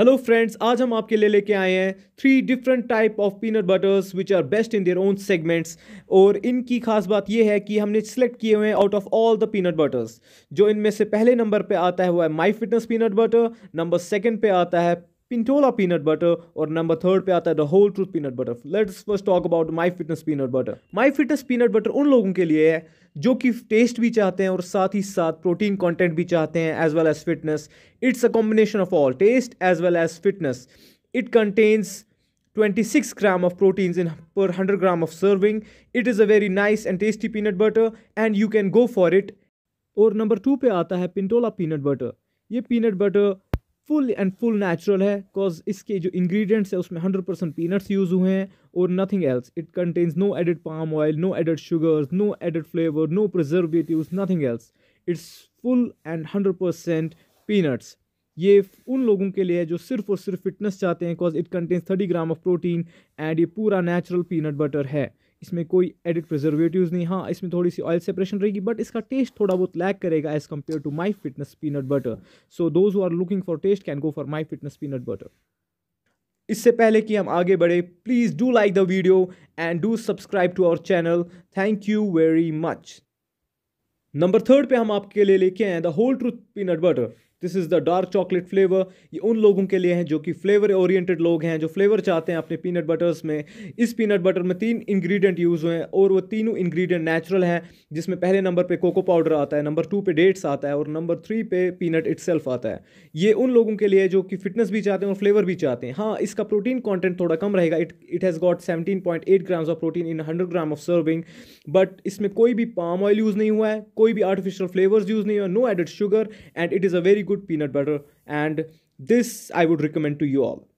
hello friends आज हम आपके लिए लेके आए हैं three different type of peanut butters which are best in their own segments और इनकी खास बात यह है कि हमने सेलेक्ट किए हुए हैं out of all the peanut butters जो इनमें से पहले नंबर पे आता है वो है My Fitness peanut butter number second पे आता है पिंटोला पीनट बटर और नंबर थर्ड पे आता है The Whole Truth peanut butter let's first talk about My Fitness peanut butter My Fitness peanut butter उन लोगों के लिए है जो कि टेस्ट भी चाहते हैं और साथ ही साथ प्रोटीन कंटेंट भी चाहते हैं as well as fitness it's a combination of all taste as well as fitness it contains 26 gram of proteins in per 100 gram of serving it is a very nice and tasty peanut butter and you can go for it और number two पे आता है Pintola peanut butter ये peanut butter full and full natural है because इसके जो ingredients है उसमें हंड्रेड परसेंट पीनट्स यूज़ हुए हैं और nothing else it contains no added palm oil no added sugars no added flavour no preservative nothing else it's full and hundred percent peanuts ये उन लोगों के लिए है जो सिर्फ और सिर्फ फिटनेस चाहते हैं because it contains thirty gram of protein and ये पूरा नेचुरल पीनट बटर है इसमें कोई एडिड प्रिजर्वेटिव नहीं हाँ इसमें थोड़ी सी ऑयल सेपरेशन रहेगी बट इसका टेस्ट थोड़ा बहुत लैक करेगा as compare to My Fitness peanut butter so those who are looking for taste can go for My Fitness peanut butter इससे पहले कि हम आगे बढ़े please do like the video and do subscribe to our channel thank you very much number third पे हम आपके लिए लेके आए The Whole Truth peanut butter this is the dark chocolate flavour ये उन लोगों के लिए हैं जो कि फ्लेवर ओरिएंटेड लोग हैं जो फ्लेवर चाहते हैं अपने पीनट बटर्स में इस पीनट बटर में तीन इंग्रेडिएंट यूज़ हुए हैं और वो तीनों इंग्रेडिएंट नेचुरल हैं जिसमें पहले नंबर पे कोको पाउडर आता है नंबर टू पे डेट्स आता है और नंबर थ्री पे पीनट इट आता है ये उन लोगों के लिए जो कि फिटनेस भी चाहते हैं और फ्लेवर भी चाहते हैं हाँ इसका प्रोटीन कॉन्टेंट थोड़ा कम रहेगा it it has got seventeen point eight grams of protein in hundred gram of serving but इसमें कोई भी पाम ऑयल यूज़ नहीं हुआ है कोई भी आर्टिफिशियल फ्लेवर्स यूज़ नहीं हुआ no added sugar and it is a very good peanut butter and this i would recommend to you all